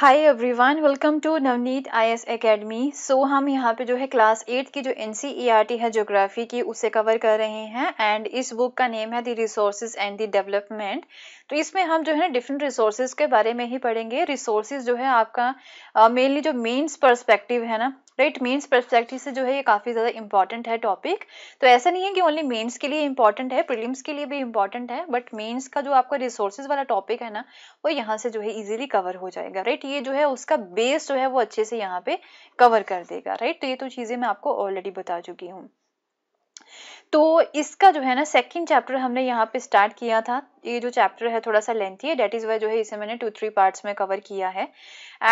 Hi everyone welcome to Navneet IAS Academy so हम यहाँ पे जो है क्लास एट की जो एन e है ज्योग्राफी की उसे कवर कर रहे हैं एंड इस बुक का नेम है the resources and the development तो इसमें हम जो है डिफरेंट रिसोर्सेज के बारे में ही पढ़ेंगे रिसोर्सेज जो है आपका मेनली uh, जो मेन्स पर्सपेक्टिव है ना राइट मेन्स पर्सपेक्टिव से जो है ये काफ़ी ज़्यादा इंपॉर्टेंट है टॉपिक तो ऐसा नहीं है कि ओनली मेन्स के लिए इंपॉर्टेंट है प्रिलिम्स के लिए भी इंपॉर्टेंट है बट मेन्स का जो आपका रिसोर्सेज वाला टॉपिक है ना वो यहाँ से जो है इजिली कवर हो जाएगा राइट ये जो है उसका बेस जो है वो अच्छे से यहाँ पे कवर कर देगा राइट तो ये तो चीज़ें मैं आपको ऑलरेडी बता चुकी हूँ तो इसका जो है ना सेकंड चैप्टर हमने यहाँ पे स्टार्ट किया था ये जो चैप्टर है थोड़ा सा लेंथी है डेट इज़ वाई जो है इसे मैंने टू थ्री पार्ट्स में कवर किया है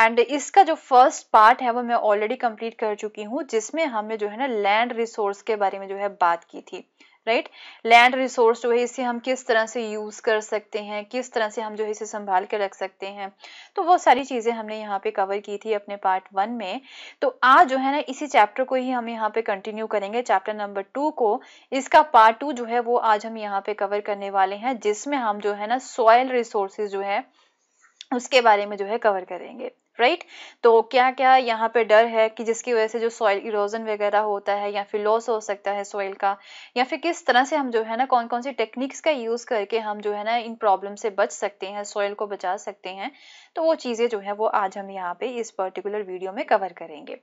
एंड इसका जो फर्स्ट पार्ट है वो मैं ऑलरेडी कंप्लीट कर चुकी हूँ जिसमें हमने जो है ना लैंड रिसोर्स के बारे में जो है बात की थी राइट लैंड रिसोर्स जो है इसे हम किस तरह से यूज़ कर सकते हैं किस तरह से हम जो है इसे संभाल के रख सकते हैं तो वो सारी चीज़ें हमने यहाँ पे कवर की थी अपने पार्ट वन में तो आज जो है ना इसी चैप्टर को ही हम यहाँ पे कंटिन्यू करेंगे चैप्टर नंबर टू को इसका पार्ट टू जो है वो आज हम यहाँ पे कवर करने वाले हैं जिसमें हम जो है ना सॉयल रिसोर्सेज जो है उसके बारे में जो है कवर करेंगे राइट तो क्या क्या यहाँ पे डर है कि जिसकी वजह से जो सॉइल इरोजन वगैरह होता है या फिर लॉस हो सकता है सॉइल का या फिर किस तरह से हम जो है ना कौन कौन सी टेक्निक्स का यूज़ करके हम जो है ना इन प्रॉब्लम से बच सकते हैं सॉइल को बचा सकते हैं तो वो चीज़ें जो है वो आज हम यहाँ पे इस पर्टिकुलर वीडियो में कवर करेंगे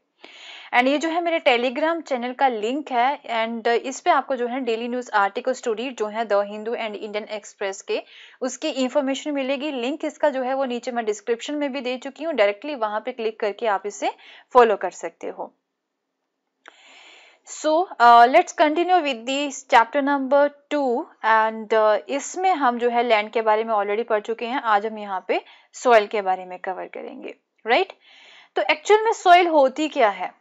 एंड ये जो है मेरे टेलीग्राम चैनल का लिंक है एंड इस पे आपको जो है डेली न्यूज़ आर्टिकल स्टोरी जो है The Hindu and Indian Express के उसकी इंफॉर्मेशन मिलेगी लिंक इसका जो है वो नीचे मैं डिस्क्रिप्शन में भी दे चुकी हूँ डायरेक्टली वहां पर क्लिक करके आप इसे फॉलो कर सकते हो so let's continue with the chapter number two and इसमें हम जो है लैंड के बारे में ऑलरेडी पढ़ चुके हैं आज हम यहाँ पे सॉइल के बारे में कवर करेंगे राइट right? तो एक्चुअल में सॉइल होती क्या है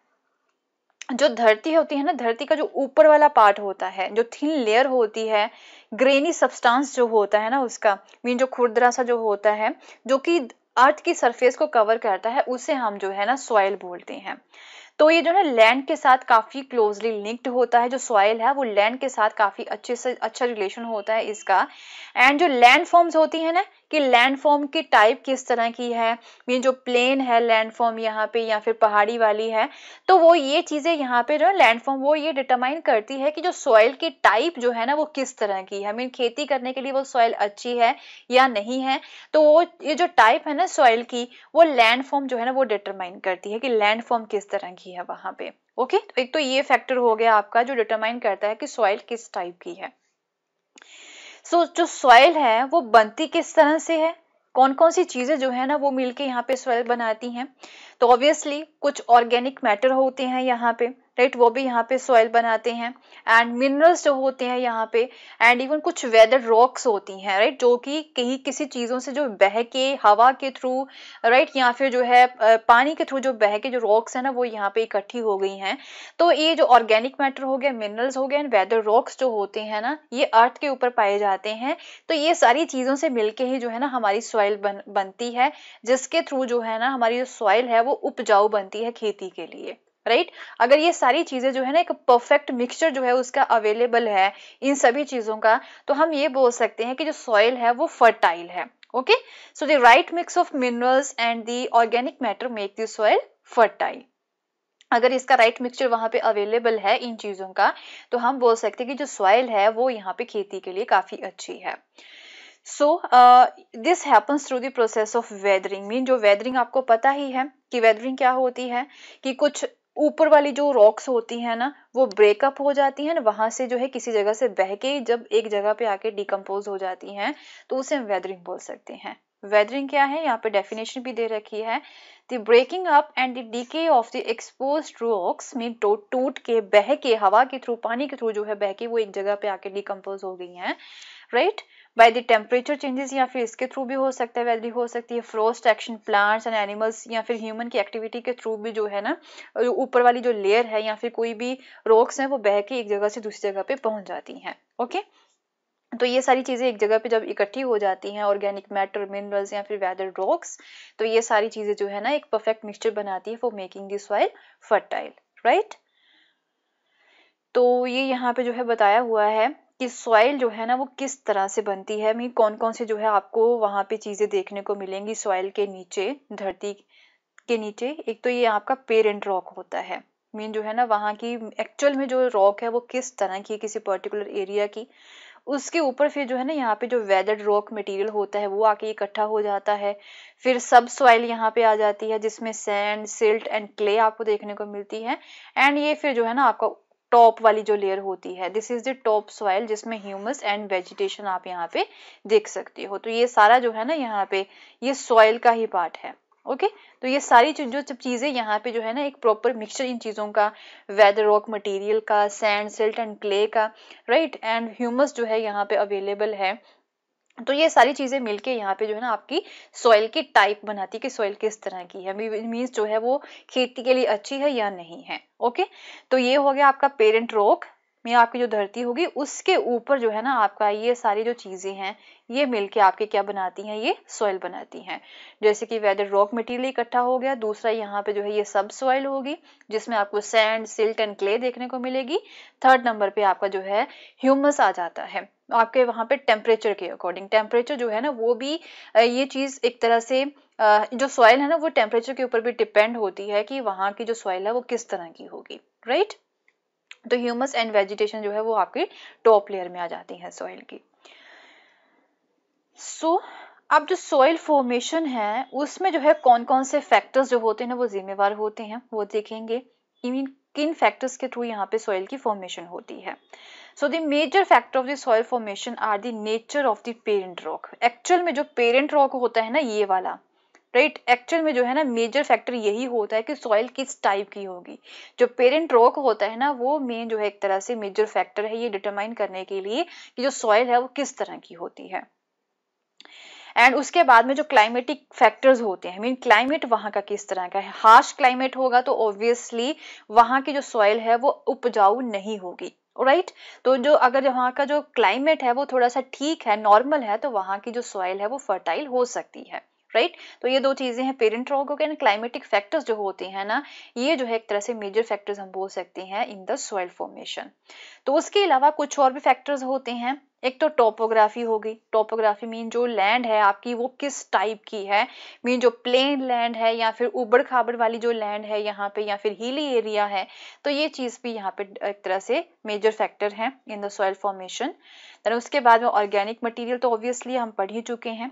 जो धरती होती है ना धरती का जो ऊपर वाला पार्ट होता है जो थिन लेयर होती है ग्रेनी सब्सटेंस जो होता है ना उसका मीन जो खुरदरा सा जो होता है जो कि अर्थ की सरफेस को कवर करता है उसे हम जो है ना सॉयल बोलते हैं तो ये जो है लैंड के साथ काफ़ी क्लोजली लिंक्ड होता है जो सॉयल है वो लैंड के साथ काफ़ी अच्छे से अच्छा रिलेशन होता है इसका एंड जो लैंड फॉर्म्स होती है ना कि लैंडफॉर्म की टाइप किस तरह की है ये जो प्लेन है लैंडफॉर्म यहाँ पे या फिर पहाड़ी वाली है तो वो ये चीज़ें यहाँ पे जो लैंडफॉर्म वो ये डिटरमाइन करती है कि जो सॉइल की टाइप जो है ना वो किस तरह की है मीन खेती करने के लिए वो सॉइल अच्छी है या नहीं है तो वो ये जो टाइप है ना सॉइल की वो फॉर्म जो है ना वो डिटरमाइन करती है कि लैंडफॉर्म किस तरह की है वहाँ पे ओके तो एक तो ये फैक्टर हो गया आपका जो डिटरमाइन करता है कि सॉइल किस टाइप की है सो so, जो सॉइल है वो बनती किस तरह से है कौन कौन सी चीज़ें जो है ना वो मिलके यहाँ पे सॉइल बनाती हैं तो ऑब्वियसली कुछ ऑर्गेनिक मैटर होते हैं यहाँ पे राइट वो भी यहाँ पे सॉइल बनाते हैं एंड मिनरल्स जो होते हैं यहाँ पे एंड इवन कुछ वेदर रॉक्स होती हैं राइट जो कि कहीं किसी चीज़ों से जो बह के हवा के थ्रू राइट या फिर जो है पानी के थ्रू जो बह के जो रॉक्स हैं ना वो यहाँ पे इकट्ठी हो गई हैं तो ये जो ऑर्गेनिक मैटर हो गया मिनरल्स हो गए एंड वेदर रॉक्स जो होते हैं ना ये अर्थ के ऊपर पाए जाते हैं तो ये सारी चीज़ों से मिल ही जो है ना हमारी सॉइल बन, बनती है जिसके थ्रू जो है ना हमारी जो सॉइल है वो उपजाऊ बनती है खेती के लिए राइट right? अगर ये सारी चीजें जो है ना एक परफेक्ट मिक्सचर जो है उसका अवेलेबल है इन सभी चीजों का तो हम ये बोल सकते हैं कि जो सॉइल है वो फर्टाइल है okay so the right mix of minerals and the organic matter make the soil fertile अगर इसका राइट मिक्सचर वहां पे अवेलेबल है इन चीजों का तो हम बोल सकते हैं कि जो सॉइल है वो यहाँ पे खेती के लिए काफी अच्छी है so this happens through the process of weathering mean जो वेदरिंग आपको पता ही है कि वेदरिंग क्या होती है कि कुछ ऊपर वाली जो रॉक्स होती है ना वो ब्रेकअप हो जाती ना वहां से जो है किसी जगह से बह के जब एक जगह पे आके डिकम्पोज हो जाती हैं तो उसे हम वेदरिंग बोल सकते हैं वेदरिंग क्या है यहाँ पे डेफिनेशन भी दे रखी है the breaking up and the decay of the expose rocks में टूट के बह के हवा के थ्रू पानी के थ्रू जो है बह के वो एक जगह पे आके डिकम्पोज हो गई है right right? By the temperature changes या फिर इसके थ्रू भी हो सकता है वेदरी हो सकती है frost action plants and animals या फिर ह्यूमन की एक्टिविटी के थ्रू भी जो है ना ऊपर वाली जो लेयर है या फिर कोई भी रॉक्स हैं वो बह के एक जगह से दूसरी जगह पे पहुंच जाती हैं ओके तो ये सारी चीज़ें एक जगह पे जब इकट्ठी हो जाती हैं ऑर्गेनिक मैटर मिनरल्स या फिर वेदर रॉक्स तो ये सारी चीज़ें जो है ना एक परफेक्ट मिक्सचर बनाती है for making this soil fertile right तो ये यहाँ पे जो है बताया हुआ है कि सॉइल जो है ना वो किस तरह से बनती है मीन कौन कौन से जो है आपको वहाँ पे चीज़ें देखने को मिलेंगी सॉइल के नीचे धरती के नीचे एक तो ये आपका पेरेंट रॉक होता है मीन जो है ना वहाँ की एक्चुअल में जो रॉक है वो किस तरह की किसी पर्टिकुलर एरिया की उसके ऊपर फिर जो है ना यहाँ पे जो वेदर्ड रॉक मटेरियल होता है वो आके इकट्ठा हो जाता है फिर सब सॉइल यहाँ पे आ जाती है जिसमें सैंड सिल्ट एंड क्ले आपको देखने को मिलती है एंड ये फिर जो है ना आपका टॉप वाली जो लेयर होती है this is the top soil जिसमें ह्यूमस एंड वेजिटेशन आप यहाँ पे देख सकते हो तो ये सारा जो है ना यहाँ पे ये सॉइल का ही पार्ट है ओके okay? तो ये सारी जो सब चीज़ें यहाँ पे जो है ना एक प्रॉपर मिक्सचर इन चीज़ों का वेदर रॉक मटेरियल का सैंड सिल्ट एंड क्ले का राइट एंड ह्यूमस जो है यहाँ पे अवेलेबल है तो ये सारी चीज़ें मिलके यहाँ पे जो है ना आपकी सॉइल की टाइप बनाती है कि सॉइल किस तरह की है मीन्स जो है वो खेती के लिए अच्छी है या नहीं है ओके तो ये हो गया आपका पेरेंट रोक में आपकी जो धरती होगी उसके ऊपर जो है ना आपका ये सारी जो चीज़ें हैं ये मिलके आपके क्या बनाती हैं ये सॉइल बनाती हैं जैसे कि वेदर रॉक मटेरियल इकट्ठा हो गया दूसरा यहाँ पे जो है ये सब सॉइल होगी जिसमें आपको सैंड सिल्ट एंड क्ले देखने को मिलेगी थर्ड नंबर पे आपका जो है ह्यूमस आ जाता है आपके वहाँ पे टेम्परेचर के अकॉर्डिंग टेम्परेचर जो है ना वो भी ये चीज़ एक तरह से जो सॉइल है ना वो टेम्परेचर के ऊपर भी डिपेंड होती है कि वहाँ की जो सॉइल है वो किस तरह की होगी राइट तो ह्यूमस एंड वेजिटेशन जो है वो आपकी टॉप लेयर में आ जाती है सॉइल की सो so, अब जो सॉइल फॉर्मेशन है उसमें जो है कौन कौन से फैक्टर्स जो होते हैं ना वो जिम्मेवार होते हैं वो देखेंगे इवन किन फैक्टर्स के थ्रू यहाँ पे सॉइल की फॉर्मेशन होती है so the major factor of the soil formation are the nature of the parent rock actual में जो पेरेंट रॉक होता है ना ये वाला राइट एक्चुअल में जो है ना मेजर फैक्टर यही होता है कि सॉइल किस टाइप की होगी जो पेरेंट रॉक होता है ना वो मेन जो है एक तरह से मेजर फैक्टर है ये डिटरमाइन करने के लिए कि जो सॉइल है वो किस तरह की होती है एंड उसके बाद में जो क्लाइमेटिक फैक्टर्स होते हैं मीन क्लाइमेट वहां का किस तरह का है हार्श क्लाइमेट होगा तो ऑब्वियसली वहां की जो सॉइल है वो उपजाऊ नहीं होगी राइट right? तो जो अगर वहां का जो क्लाइमेट है वो थोड़ा सा ठीक है नॉर्मल है तो वहां की जो सॉइल है वो फर्टाइल हो सकती है राइट right? तो ये दो चीज़ें हैं पेरेंट रॉक हो एंड क्लाइमेटिक फैक्टर्स जो होते हैं ना ये जो है एक तरह से मेजर फैक्टर्स हम बोल सकते हैं इन द सॉइल फॉर्मेशन तो उसके अलावा कुछ और भी फैक्टर्स होते हैं एक तो टोपोग्राफी हो गई टोपोग्राफी मीन जो लैंड है आपकी वो किस टाइप की है मीन जो प्लेन लैंड है या फिर उबड़ खाबड़ वाली जो लैंड है यहाँ पे या फिर हिली एरिया है तो ये चीज़ भी यहाँ पे एक तरह से मेजर फैक्टर है इन द सॉइल फॉर्मेशन उसके बाद में ऑर्गेनिक मटेरियल तो ऑब्वियसली हम पढ़ ही चुके हैं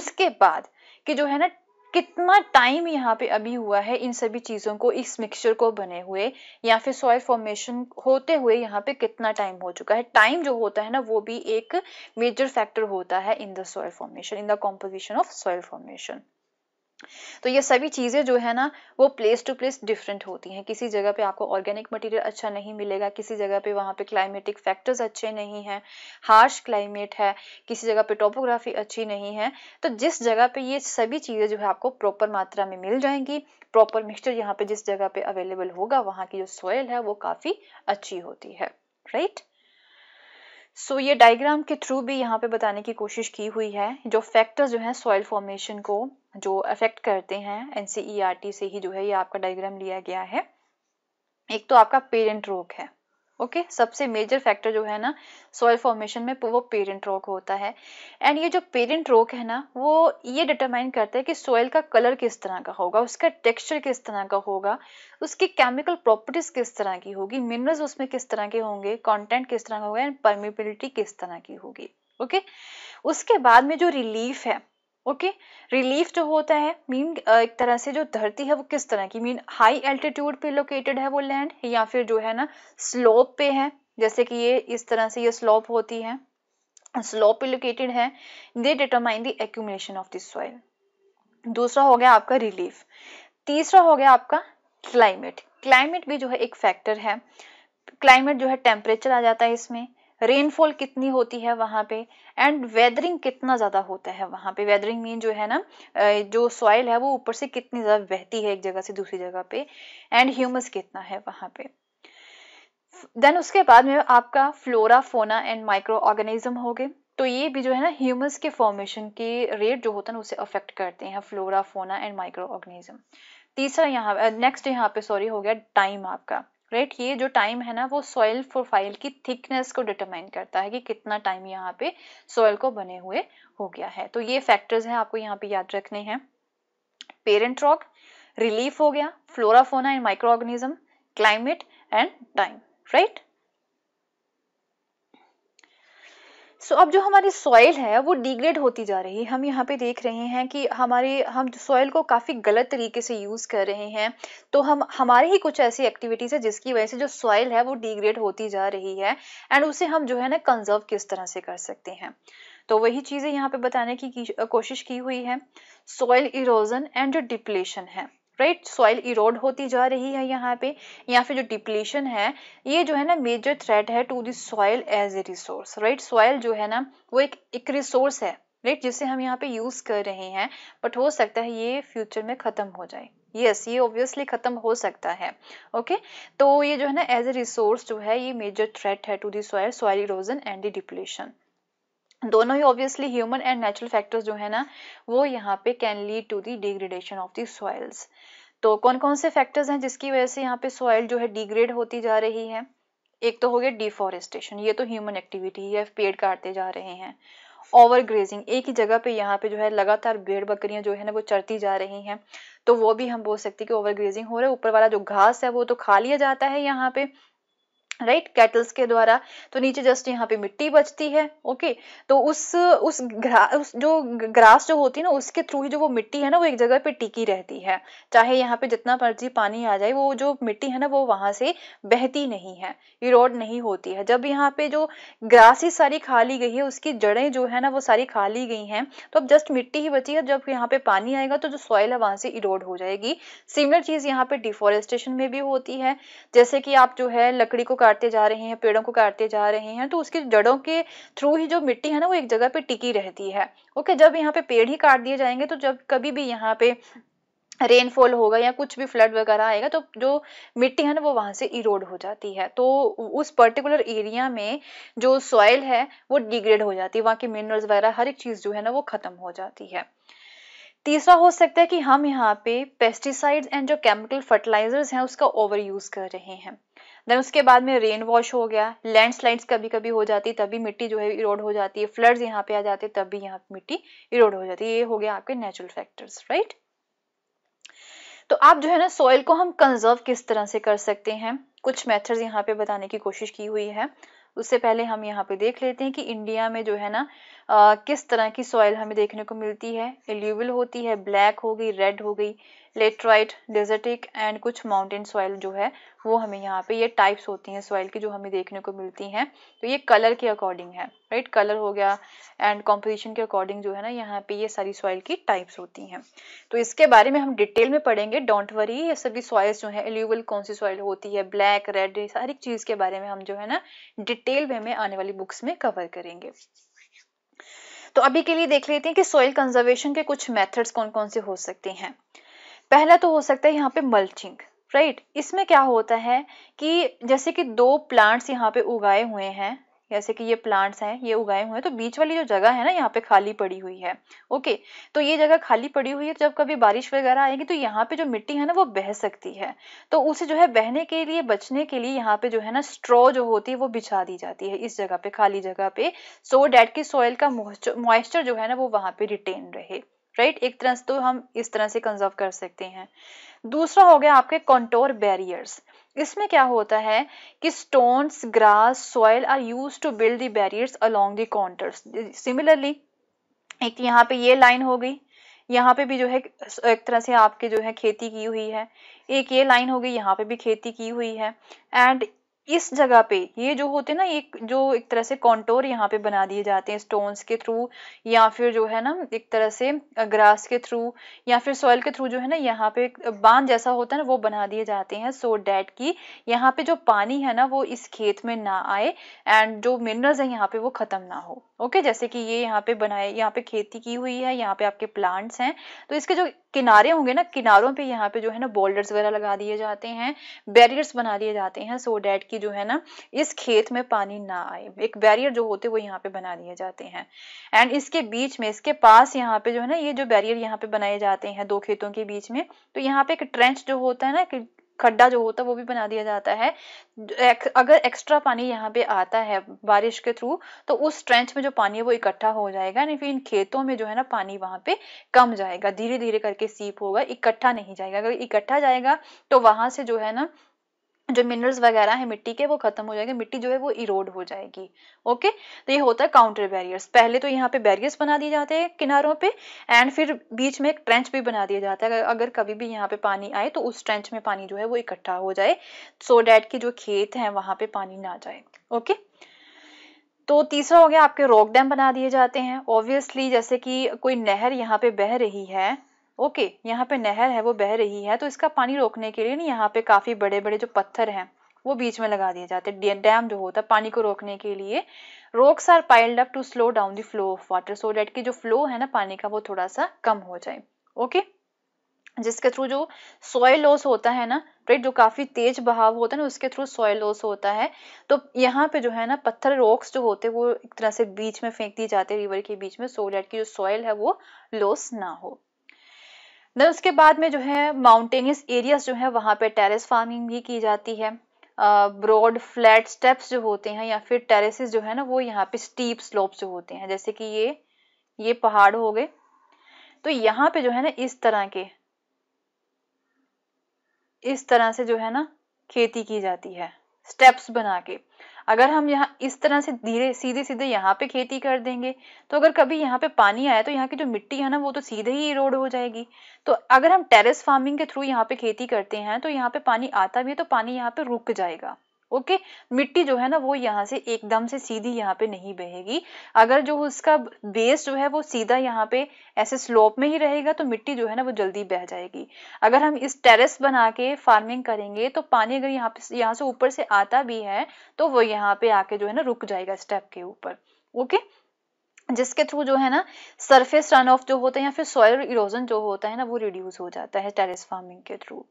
उसके बाद कि जो है ना कितना टाइम यहाँ पे अभी हुआ है इन सभी चीज़ों को इस मिक्सचर को बने हुए या फिर सॉइल फॉर्मेशन होते हुए यहाँ पे कितना टाइम हो चुका है टाइम जो होता है ना वो भी एक मेजर फैक्टर होता है in the soil formation in the composition of soil formation तो ये सभी चीज़ें जो है ना वो प्लेस टू प्लेस डिफरेंट होती हैं किसी जगह पे आपको ऑर्गेनिक मटेरियल अच्छा नहीं मिलेगा किसी जगह पे वहाँ पे क्लाइमेटिक फैक्टर्स अच्छे नहीं हैं हार्श क्लाइमेट है किसी जगह पे टोपोग्राफी अच्छी नहीं है तो जिस जगह पे ये सभी चीज़ें जो है आपको प्रॉपर मात्रा में मिल जाएंगी प्रॉपर मिक्सचर यहाँ पे जिस जगह पे अवेलेबल होगा वहाँ की जो सॉयल है वो काफ़ी अच्छी होती है राइट right? सो so, ये डायग्राम के थ्रू भी यहाँ पे बताने की कोशिश की हुई है जो फैक्टर्स जो हैं सॉइल फॉर्मेशन को जो अफेक्ट करते हैं एनसीईआरटी e से ही जो है ये आपका डायग्राम लिया गया है एक तो आपका पेरेंट रोग है ओके okay? सबसे मेजर फैक्टर जो है ना सॉइल फॉर्मेशन में वो पेरेंट रोक होता है एंड ये जो पेरेंट रोक है ना वो ये डिटरमाइन करता है कि सॉइल का कलर किस तरह का होगा उसका टेक्सचर किस तरह का होगा उसकी केमिकल प्रॉपर्टीज किस तरह की होगी मिनरल्स उसमें किस तरह के होंगे कॉन्टेंट किस तरह का होगा एंड परमिबिलिटी किस तरह की होगी ओके okay? उसके बाद में जो रिलीफ है ओके रिलीफ जो होता है मीन एक तरह से जो धरती है वो किस तरह की मीन हाई एल्टीट्यूड पे लोकेटेड है वो लैंड या फिर जो है ना स्लोप पे है जैसे कि ये इस तरह से ये स्लोप होती है स्लोप पे लोकेटेड है they determine the accumulation of the soil दूसरा हो गया आपका रिलीफ तीसरा हो गया आपका क्लाइमेट क्लाइमेट भी जो है एक फैक्टर है क्लाइमेट जो है टेम्परेचर आ जाता है इसमें रेनफॉल कितनी होती है वहां पे एंड वेदरिंग कितना ज़्यादा होता है वहां पे वेदरिंग मीन जो है ना जो सॉइल है वो ऊपर से कितनी ज़्यादा बहती है एक जगह से दूसरी जगह पे एंड ह्यूमस कितना है वहां पे देन उसके बाद में आपका flora fauna and micro organism हो गए तो ये भी जो है ना ह्यूमस के फॉर्मेशन के रेट जो होता है ना उसे अफेक्ट करते हैं flora fauna and micro organism तीसरा यहाँ नेक्स्ट यहाँ पे सॉरी हो गया टाइम आपका राइट ये जो टाइम है ना वो सॉइल प्रोफाइल की थिकनेस को डिटरमाइन करता है कि कितना टाइम यहाँ पे सॉइल को बने हुए हो गया है तो ये फैक्टर्स हैं आपको यहाँ पे याद रखने हैं पेरेंट रॉक रिलीफ हो गया flora fauna and micro organism climate and time right so so, अब जो हमारी सॉइल है वो डिग्रेड होती जा रही है हम यहाँ पे देख रहे हैं कि हमारे हम सॉइल को काफ़ी गलत तरीके से यूज़ कर रहे हैं तो हम हमारे ही कुछ ऐसी एक्टिविटीज़ है जिसकी वजह से जो सॉइल है वो डिग्रेड होती जा रही है एंड उसे हम जो है ना कंजर्व किस तरह से कर सकते हैं तो वही चीज़ें यहाँ पे बताने की कोशिश की हुई है सॉइल इरोजन एंड जो डिप्लेशन है राइट सॉइल इरोड होती जा रही है यहाँ पे या फिर जो डिप्लीशन है ये जो है ना मेजर थ्रेट है to soil as a resource right soil जो है ना वो एक एक रिसोर्स है राइट जिसे हम यहाँ पे यूज कर रहे हैं बट हो सकता है ये फ्यूचर में खत्म हो जाए यस yes, ये ऑब्वियसली खत्म हो सकता है ओके okay? तो ये जो है ना एज ए रिसोर्स जो है ये मेजर थ्रेट है to soil soil erosion and depletion दोनों ही obviously human and natural factors जो है ना वो यहाँ पे can lead to the degradation of the soils तो कौन कौन से फैक्टर्स हैं जिसकी वजह से यहाँ पे सॉइल जो है डिग्रेड होती जा रही है एक तो हो गया डिफॉरेस्टेशन ये तो ह्यूमन एक्टिविटी है पेड़ काटते जा रहे हैं ओवर ग्रेजिंग एक ही जगह पे यहाँ पे जो है लगातार भेड़ बकरियां जो है ना वो चरती जा रही हैं तो वो भी हम बोल सकते हैं कि ओवर ग्रेजिंग हो रहा है ऊपर वाला जो घास है वो तो खा लिया जाता है यहाँ पे राइट right? कैटल्स के द्वारा तो नीचे जस्ट यहाँ पे मिट्टी बचती है ओके okay? तो उस उस उस जो ग्रास जो होती है ना उसके थ्रू ही जो वो मिट्टी है ना वो एक जगह पे टिकी रहती है चाहे यहाँ पे जितना मर्जी पानी आ जाए वो जो मिट्टी है ना वो वहां से बहती नहीं है इरोड नहीं होती है जब यहाँ पे जो ग्रास ही सारी खा ली गई है उसकी जड़ें जो है ना वो सारी खा ली गई हैं तो अब जस्ट मिट्टी ही बची है जब यहाँ पे पानी आएगा तो जो सॉइल है वहां से इरोड हो जाएगी सिमिलर चीज़ यहाँ पे डिफोरेस्टेशन में भी होती है जैसे कि आप जो है लकड़ी को काटते जा रहे हैं पेड़ों को काटते जा रहे हैं तो उसकी जड़ों के थ्रू ही जो मिट्टी है ना वो एक जगह पे टिकी रहती है ओके जब यहाँ पे पेड़ ही काट दिए जाएंगे तो जब कभी भी यहाँ पे रेनफॉल होगा या कुछ भी फ्लड वगैरह आएगा तो जो मिट्टी है ना वो वहाँ से इरोड हो जाती है तो उस पर्टिकुलर एरिया में जो सॉइल है वो डिग्रेड हो जाती है वहाँ की मिनरल्स वगैरह हर एक चीज़ जो है ना वो ख़त्म हो जाती है तीसरा हो सकता है कि हम यहाँ पे पेस्टिसाइड्स एंड जो केमिकल फर्टिलाइजर्स हैं उसका ओवर यूज़ कर रहे हैं देन उसके बाद में रेन वॉश हो गया लैंडस्लाइड्स कभी कभी हो जाती तभी मिट्टी जो है इरोड हो जाती है फ्लड्स यहाँ पे आ जाते भी यहाँ पे मिट्टी इरोड हो जाती है ये हो गया आपके नेचुरल फैक्टर्स राइट तो आप जो है ना सॉइल को हम कंजर्व किस तरह से कर सकते हैं कुछ मेथड्स यहाँ पे बताने की कोशिश की हुई है उससे पहले हम यहाँ पे देख लेते हैं कि इंडिया में जो है ना आ, किस तरह की सॉइल हमें देखने को मिलती है एल्यूवल होती है ब्लैक हो गई रेड हो गई लेट्राइट डेजर्टिक एंड कुछ माउंटेन सॉइल जो है वो हमें यहाँ पे ये टाइप्स होती हैं सॉइल की जो हमें देखने को मिलती हैं तो ये कलर के अकॉर्डिंग है राइट कलर हो गया एंड कॉम्पोजिशन के अकॉर्डिंग जो है ना यहाँ पे ये सारी सॉइल की टाइप्स होती हैं तो इसके बारे में हम डिटेल में पढ़ेंगे डोंट वरी ये सभी सॉइल्स जो है एल्यूबल कौन सी सॉइल होती है ब्लैक रेड हर एक चीज़ के बारे में हम जो है ना डिटेल में हमें आने वाली बुक्स में कवर करेंगे तो अभी के लिए देख लेते हैं कि सॉइल कंजर्वेशन के कुछ मेथड्स कौन कौन से हो सकते हैं पहला तो हो सकता है यहाँ पे मल्चिंग राइट इसमें क्या होता है कि जैसे कि दो प्लांट्स यहाँ पे उगाए हुए हैं जैसे कि ये प्लांट्स हैं ये उगाए हुए हैं तो बीच वाली जो जगह है ना यहाँ पे खाली पड़ी हुई है ओके तो ये जगह खाली पड़ी हुई है जब कभी बारिश वगैरह आएगी तो यहाँ पे जो मिट्टी है ना वो बह सकती है तो उसे जो है बहने के लिए बचने के लिए यहाँ पे जो है ना स्ट्रॉ जो होती है वो बिछा दी जाती है इस जगह पे खाली जगह पे सो डेट डैट की सॉइल का मॉइस्चर जो है ना वो वहाँ पे रिटेन रहे राइट एक तरह से तो हम इस तरह से कंजर्व कर सकते हैं दूसरा हो गया आपके कॉन्टोर बैरियर्स इसमें क्या होता है कि stones grass soil are use to build the barriers along the contours similarly एक यहाँ पे ये लाइन हो गई यहाँ पे भी जो है एक तरह से आपके जो है खेती की हुई है एक ये लाइन हो गई यहाँ पे भी खेती की हुई है एंड इस जगह पे ये जो होते हैं ना एक जो एक तरह से कॉन्टोर यहाँ पे बना दिए जाते हैं स्टोन्स के थ्रू या फिर जो है ना एक तरह से ग्रास के थ्रू या फिर सॉइल के थ्रू जो है ना यहाँ पे बांध जैसा होता है ना वो बना दिए जाते हैं सो डेट डैट की यहाँ पे जो पानी है ना वो इस खेत में ना आए एंड जो मिनरल्स है यहाँ पे वो खत्म ना हो ओके okay? जैसे कि ये यहाँ पे बनाए यहाँ पे खेती की हुई है यहाँ पे आपके प्लांट्स हैं तो इसके जो किनारे होंगे ना किनारों पे यहाँ पे जो है ना बोल्डर्स वगैरह लगा दिए जाते हैं बैरियर्स बना दिए जाते हैं सो डैट की जो है ना इस खेत में पानी ना आए एक बैरियर जो होते हैं वो यहाँ पे बना दिए जाते हैं एंड इसके बीच में इसके पास यहाँ पे जो है ना ये जो बैरियर यहाँ पे बनाए जाते हैं दो खेतों के बीच में तो यहाँ पे एक ट्रेंच जो होता है ना खड्डा जो होता है वो भी बना दिया जाता है एक, अगर एक्स्ट्रा पानी यहाँ पे आता है बारिश के थ्रू तो उस ट्रेंच में जो पानी है वो इकट्ठा हो जाएगा यानी फिर इन खेतों में जो है ना पानी वहाँ पे कम जाएगा धीरे धीरे करके सीप होगा इकट्ठा नहीं जाएगा अगर इकट्ठा जाएगा तो वहां से जो है ना जो मिनरल्स वगैरह है मिट्टी के वो खत्म हो जाएंगे मिट्टी जो है वो इरोड हो जाएगी ओके तो ये होता है काउंटर बैरियर्स पहले तो यहाँ पे बैरियर्स बना दिए जाते हैं किनारों पे एंड फिर बीच में एक ट्रेंच भी बना दिया जाता है अगर कभी भी यहाँ पे पानी आए तो उस ट्रेंच में पानी जो है वो इकट्ठा हो जाए सो डैट के जो खेत है वहां पे पानी ना जाए ओके तो तीसरा हो गया आपके रॉक डैम बना दिए जाते हैं ऑब्वियसली जैसे कि कोई नहर यहाँ पे बह रही है ओके यहाँ पे नहर है वो बह रही है तो इसका पानी रोकने के लिए ना यहाँ पे काफ़ी बड़े बड़े जो पत्थर हैं वो बीच में लगा दिए जाते हैं डैम जो होता है पानी को रोकने के लिए rocks are piled up to slow down the flow of water so that की जो फ्लो है ना पानी का वो थोड़ा सा कम हो जाए ओके जिसके थ्रू जो सॉयल लॉस होता है ना राइट जो काफ़ी तेज बहाव होता है ना उसके थ्रू सॉयल लॉस होता है तो यहाँ पे जो है ना पत्थर रॉक्स जो होते हैं वो एक तरह से बीच में फेंक दिए जाते हैं रिवर के बीच में सो डेट की जो सॉयल है वो लॉस ना हो देन उसके बाद में जो है माउंटेनियस एरियाज जो है वहां पे टेरेस फार्मिंग भी की जाती है ब्रॉड फ्लैट स्टेप्स जो होते हैं या फिर टेरेसेस जो है ना वो यहाँ पे स्टीप स्लोप जो होते हैं जैसे कि ये ये पहाड़ हो गए तो यहाँ पे जो है ना इस तरह के इस तरह से जो है ना खेती की जाती है स्टेप्स बना के अगर हम यहाँ इस तरह से धीरे सीधे सीधे यहाँ पे खेती कर देंगे तो अगर कभी यहाँ पे पानी आया तो यहाँ की जो मिट्टी है ना वो तो सीधे ही इरोड हो जाएगी तो अगर हम टेरेस फार्मिंग के थ्रू यहाँ पे खेती करते हैं तो यहाँ पे पानी आता भी है तो पानी यहाँ पे रुक जाएगा ओके मिट्टी जो है ना वो यहाँ से एकदम से सीधी यहाँ पे नहीं बहेगी अगर जो उसका बेस जो है वो सीधा यहाँ पे ऐसे स्लोप में ही रहेगा तो मिट्टी जो है ना वो जल्दी बह जाएगी अगर हम इस टेरेस बना के फार्मिंग करेंगे तो पानी अगर यहाँ पे यहाँ से ऊपर से आता भी है तो वो यहाँ पे आके जो है ना रुक जाएगा स्टेप के ऊपर ओके जिसके थ्रू जो है ना सरफेस रन ऑफ जो होता है या फिर सॉयल इरोजन जो होता है ना वो रिड्यूस हो जाता है टेरेस फार्मिंग के थ्रू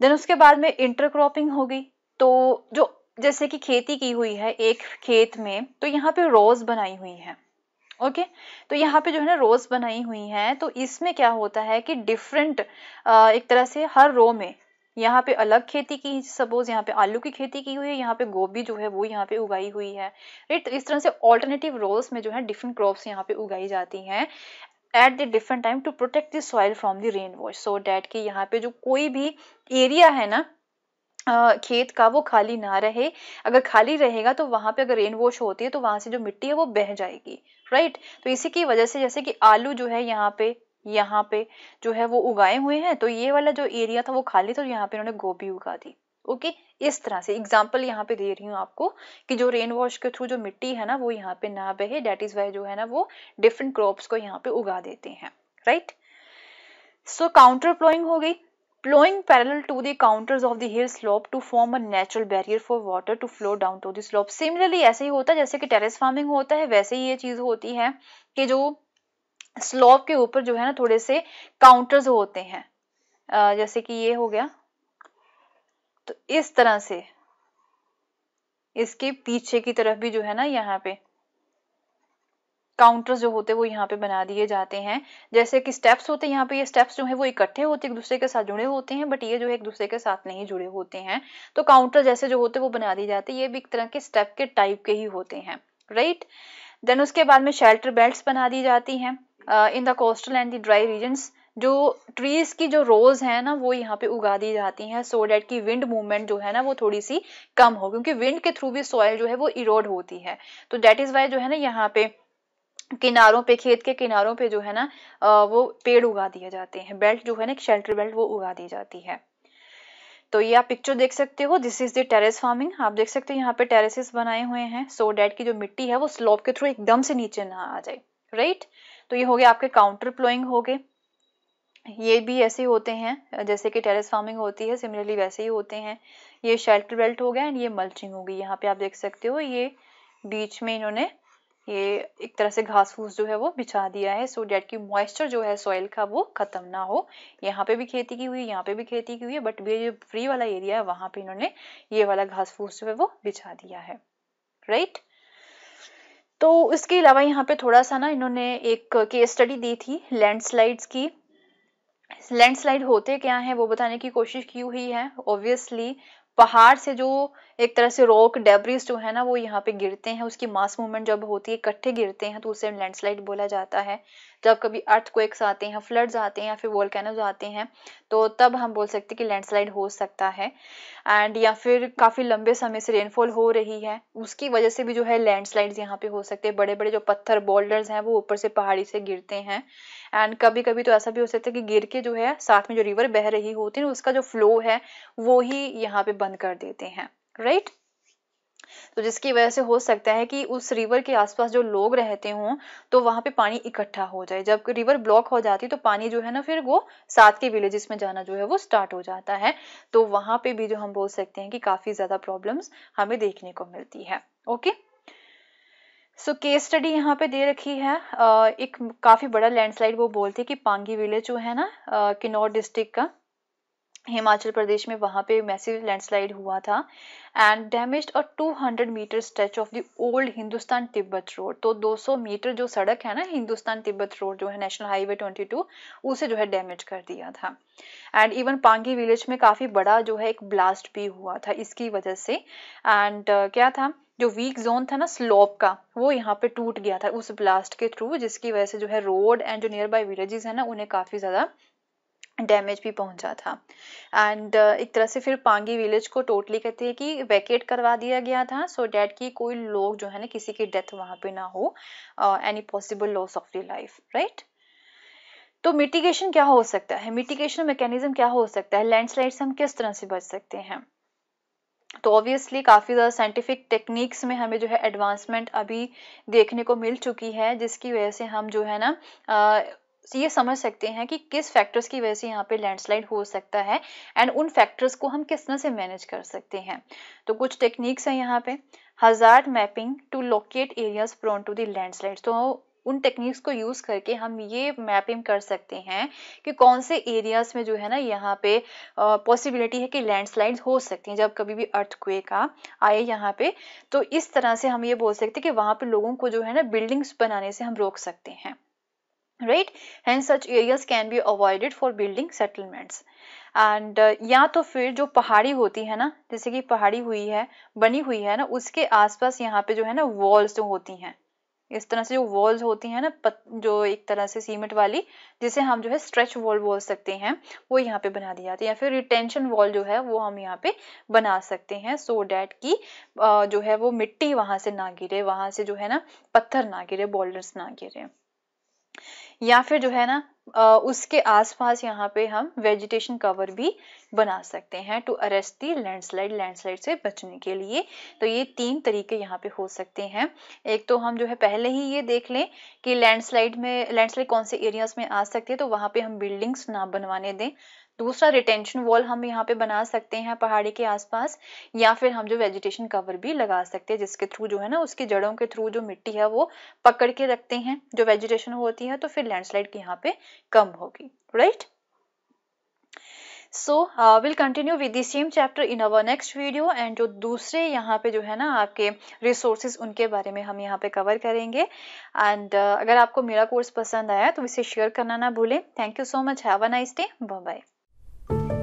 देन उसके बाद में इंटरक्रॉपिंग हो गई तो जो जैसे कि खेती की हुई है एक खेत में तो यहाँ पे रोज बनाई हुई है ओके तो यहाँ पे जो है ना रोज बनाई हुई है तो इसमें क्या होता है कि डिफरेंट एक तरह से हर रो में यहाँ पे अलग खेती की सपोज यहाँ पे आलू की खेती की हुई है यहाँ पे गोभी जो है वो यहाँ पे उगाई हुई है राइट तो इस तरह से ऑल्टरनेटिव रोज में जो है डिफरेंट क्रॉप्स यहाँ पे उगाई जाती हैं at the different time to protect the soil from the rain wash so that कि यहाँ पे जो कोई भी एरिया है ना खेत का वो खाली ना रहे अगर खाली रहेगा तो वहां पे अगर रेन वॉश होती है तो वहां से जो मिट्टी है वो बह जाएगी राइट तो इसी की वजह से जैसे कि आलू जो है यहाँ पे यहाँ पे जो है वो उगाए हुए हैं तो ये वाला जो एरिया था वो खाली था यहाँ पे उन्होंने गोभी उगा दी ओके इस तरह से एग्जाम्पल यहाँ पे दे रही हूँ आपको कि जो रेन वॉश के थ्रू जो मिट्टी है ना वो यहाँ पे ना बहे डेट इज वाई जो है ना वो डिफरेंट क्रॉप्स को यहाँ पे उगा देते हैं राइट सो काउंटर प्लोइंग हो गई flowing parallel to the counters of the hill slope to form a natural barrier for water to flow down to the slope. Similarly ऐसे ही होता है जैसे कि terrace farming होता है वैसे ही ये चीज़ होती है कि जो स्लोप के ऊपर जो है ना थोड़े से काउंटर्स होते हैं uh, जैसे कि ये हो गया तो इस तरह से इसके पीछे की तरफ भी जो है ना यहाँ पे काउंटर्स जो होते हैं वो यहाँ पे बना दिए जाते हैं जैसे कि स्टेप्स होते हैं यहाँ पे ये स्टेप्स जो है वो इकट्ठे होते एक दूसरे के साथ जुड़े होते हैं बट ये जो है एक दूसरे के साथ नहीं जुड़े होते हैं तो काउंटर जैसे जो होते हैं वो बना दिए जाते हैं ये भी एक तरह के स्टेप के टाइप के ही होते हैं राइट देन उसके बाद में शेल्टर बेल्ट बना दी जाती हैं in the coastal and the dry regions जो ट्रीज की जो रोज है ना वो यहाँ पे उगा दी जाती हैं सो डेट की विंड मूवमेंट जो है ना वो थोड़ी सी कम हो क्योंकि विंड के थ्रू भी सॉयल जो है वो इरोड होती है तो डेट इज वाई जो है ना यहाँ पे किनारों पे खेत के किनारों पे जो है ना वो पेड़ उगा दिए जाते हैं बेल्ट जो है ना शेल्टर बेल्ट वो उगा दी जाती है तो ये आप पिक्चर देख सकते हो this is the terrace farming आप देख सकते हो यहाँ पे टेरेसेस बनाए हुए हैं सो so डेट की जो मिट्टी है वो स्लोप के थ्रू एकदम से नीचे ना आ जाए राइट right? तो ये हो गया आपके काउंटर प्लोइंग हो गए ये भी ऐसे होते हैं जैसे कि टेरेस फार्मिंग होती है सिमिलरली वैसे ही होते हैं ये शेल्टर बेल्ट हो गया एंड ये मल्चिंग होगी यहाँ पे आप देख सकते हो ये बीच में इन्होंने ये एक तरह से घास फूस जो है वो बिछा दिया है सो डेट की मॉइस्चर जो है सॉइल का वो ख़त्म ना हो यहाँ पे भी खेती की हुई यहाँ पे भी खेती की हुई है बट ये जो फ्री वाला एरिया है वहां पे इन्होंने ये वाला घास फूस जो है वो बिछा दिया है राइट right? तो इसके अलावा यहाँ पे थोड़ा सा ना इन्होंने एक केस स्टडी दी थी लैंडस्लाइड्स की लैंडस्लाइड होते क्या हैं वो बताने की कोशिश की हुई है ऑब्वियसली पहाड़ से जो एक तरह से रॉक डेब्रिस जो है ना वो यहाँ पे गिरते हैं उसकी मास मूवमेंट जब होती है इकट्ठे गिरते हैं तो उसे लैंडस्लाइड बोला जाता है जब कभी अर्थ क्वेक्स आते हैं फ्लड्स आते हैं या फिर वोल्केनोज आते हैं तो तब हम बोल सकते हैं कि लैंडस्लाइड हो सकता है एंड या फिर काफ़ी लंबे समय से रेनफॉल हो रही है उसकी वजह से भी जो है लैंडस्लाइड्स यहाँ पे हो सकते हैं बड़े बड़े जो पत्थर बोल्डर्स हैं वो ऊपर से पहाड़ी से गिरते हैं एंड कभी कभी तो ऐसा भी हो सकता है कि गिर के जो है साथ में जो रिवर बह रही होती है उसका जो फ्लो है वो ही यहाँ पे बंद कर देते हैं राइट right? तो जिसकी वजह से हो सकता है कि उस रिवर के आसपास जो लोग रहते हों तो वहां पे पानी इकट्ठा हो जाए जब रिवर ब्लॉक हो जाती है तो पानी जो है ना फिर वो साथ के विलेजेस में जाना जो है वो स्टार्ट हो जाता है तो वहां पे भी जो हम बोल सकते हैं कि काफ़ी ज़्यादा प्रॉब्लम्स हमें देखने को मिलती है ओके सो केस स्टडी यहाँ पे दे रखी है एक काफ़ी बड़ा लैंडस्लाइड वो बोलते कि पांगी विलेज जो है ना किन्नौर डिस्ट्रिक्ट का हिमाचल प्रदेश में वहां पे मैसिव लैंडस्लाइड हुआ था एंड डैमेज और 200 metre stretch of the old Hindustan Tibet road तो 200 मीटर जो सड़क है ना हिंदुस्तान तिब्बत रोड जो है नेशनल हाईवे 22 उसे जो है डैमेज कर दिया था एंड इवन पांगी विलेज में काफ़ी बड़ा जो है एक ब्लास्ट भी हुआ था इसकी वजह से एंड uh, क्या था जो वीक जोन था ना स्लोप का वो यहाँ पे टूट गया था उस ब्लास्ट के थ्रू जिसकी वजह से जो है रोड एंड जो नियर बाई विलेजेस है ना उन्हें काफ़ी ज़्यादा डैमेज भी पहुंचा था एंड uh, एक तरह से फिर पांगी विलेज को टोटली कहते हैं कि वैकेट करवा दिया गया था सो so डैट की कोई लोग जो है ना किसी की डेथ वहां पे ना हो any possible loss of the life right तो मिटिगेशन क्या हो सकता है मिटिगेशन मैकेनिज्म क्या हो सकता है लैंडस्लाइड से हम किस तरह से बच सकते हैं तो ऑब्वियसली काफ़ी ज़्यादा साइंटिफिक टेक्निक्स में हमें जो है एडवांसमेंट अभी देखने को मिल चुकी है जिसकी वजह से हम जो है ना ये समझ सकते हैं कि किस फैक्टर्स की वजह से यहाँ पे लैंडस्लाइड हो सकता है एंड उन फैक्टर्स को हम किस तरह से मैनेज कर सकते हैं तो कुछ टेक्निक्स हैं यहाँ पे hazard mapping to locate areas prone to the landslide तो उन टेक्निक्स को यूज़ करके हम ये मैपिंग कर सकते हैं कि कौन से एरियाज़ में जो है ना यहाँ पे पॉसिबिलिटी है कि लैंडस्लाइड हो सकती हैं जब कभी भी अर्थ का आए यहाँ पे तो इस तरह से हम ये बोल सकते हैं कि वहां पे लोगों को जो है ना बिल्डिंग्स बनाने से हम रोक सकते हैं right and such areas can be avoided for building settlements and या तो फिर जो पहाड़ी होती है ना जैसे कि पहाड़ी हुई है बनी हुई है ना उसके आसपास यहाँ पे जो है ना वॉल्स जो तो होती हैं इस तरह से जो वॉल्स होती हैं ना जो एक तरह से सीमेंट वाली जिसे हम जो है स्ट्रेच वॉल बोल सकते हैं वो यहाँ पे बना दी जाती है या फिर रिटेंशन वॉल जो है वो हम यहाँ पे बना सकते हैं सो so डैट की जो है वो मिट्टी वहां से ना गिरे वहां से जो है ना पत्थर ना गिरे बोल्डर्स ना गिरे या फिर जो है ना उसके आसपास यहाँ पे हम वेजिटेशन कवर भी बना सकते हैं to arrest the landslide landslide से बचने के लिए तो ये तीन तरीके यहाँ पे हो सकते हैं एक तो हम जो है पहले ही ये देख लें कि लैंडस्लाइड में लैंडस्लाइड कौन से एरियाज में आ सकती है तो वहाँ पे हम बिल्डिंग्स ना बनवाने दें दूसरा रिटेंशन वॉल हम यहाँ पे बना सकते हैं पहाड़ी के आसपास या फिर हम जो वेजिटेशन कवर भी लगा सकते हैं जिसके थ्रू जो है ना उसकी जड़ों के थ्रू जो मिट्टी है वो पकड़ के रखते हैं जो वेजिटेशन होती है तो फिर लैंडस्लाइड की यहाँ पे कम होगी right so will continue with the same chapter in our next video and जो दूसरे यहाँ पे जो है ना आपके रिसोर्सेज उनके बारे में हम यहाँ पे कवर करेंगे एंड uh, अगर आपको मेरा कोर्स पसंद आया तो इसे शेयर करना ना भूलें thank you so much have a nice day bye Thank you.